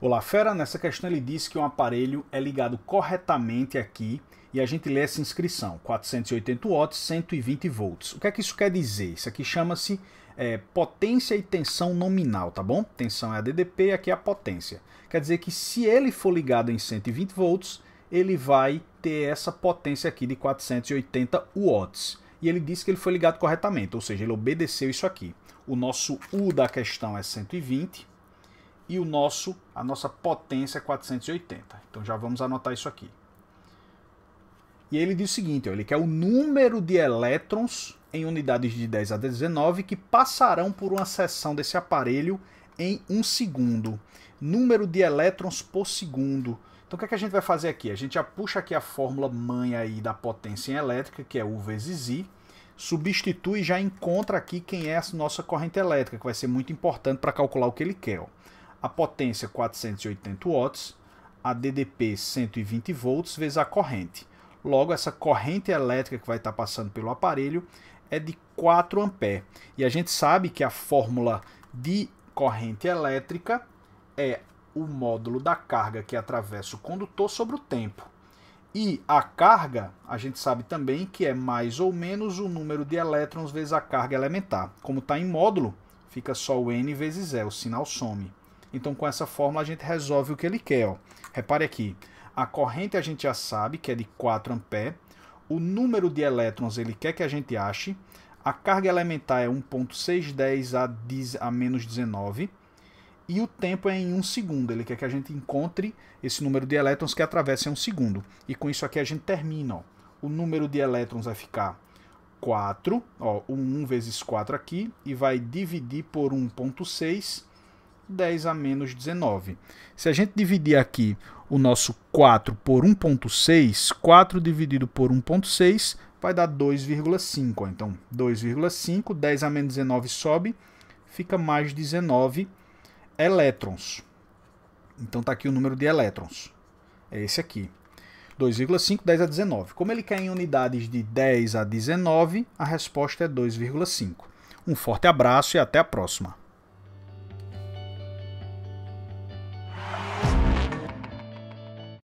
Olá, Fera. Nessa questão ele diz que um aparelho é ligado corretamente aqui e a gente lê essa inscrição: 480 watts, 120 volts. O que é que isso quer dizer? Isso aqui chama-se é, potência e tensão nominal, tá bom? Tensão é a DDP e aqui é a potência. Quer dizer que se ele for ligado em 120 volts, ele vai ter essa potência aqui de 480 watts. E ele disse que ele foi ligado corretamente, ou seja, ele obedeceu isso aqui. O nosso U da questão é 120 e o nosso, a nossa potência é 480. Então já vamos anotar isso aqui. E ele diz o seguinte, ó, ele quer o número de elétrons em unidades de 10 a 19 que passarão por uma seção desse aparelho em um segundo. Número de elétrons por segundo. Então o que, é que a gente vai fazer aqui? A gente já puxa aqui a fórmula mãe aí da potência elétrica, que é U vezes I, substitui e já encontra aqui quem é a nossa corrente elétrica, que vai ser muito importante para calcular o que ele quer. Ó a potência 480 watts, a DDP 120 volts vezes a corrente. Logo, essa corrente elétrica que vai estar passando pelo aparelho é de 4 ampere. E a gente sabe que a fórmula de corrente elétrica é o módulo da carga que atravessa o condutor sobre o tempo. E a carga, a gente sabe também que é mais ou menos o número de elétrons vezes a carga elementar. Como está em módulo, fica só o n vezes E, o sinal some. Então, com essa fórmula, a gente resolve o que ele quer. Ó. Repare aqui, a corrente a gente já sabe que é de 4 A, o número de elétrons ele quer que a gente ache, a carga elementar é 1.610 a, a menos 19, e o tempo é em 1 um segundo, ele quer que a gente encontre esse número de elétrons que atravessa em 1 um segundo. E com isso aqui a gente termina, ó. o número de elétrons vai ficar 4, ó, 1 vezes 4 aqui, e vai dividir por 1.6, 10 a menos 19. Se a gente dividir aqui o nosso 4 por 1.6, 4 dividido por 1.6 vai dar 2,5. Então, 2,5, 10 a menos 19 sobe, fica mais 19 elétrons. Então, está aqui o número de elétrons. É esse aqui. 2,5, 10 a 19. Como ele quer em unidades de 10 a 19, a resposta é 2,5. Um forte abraço e até a próxima.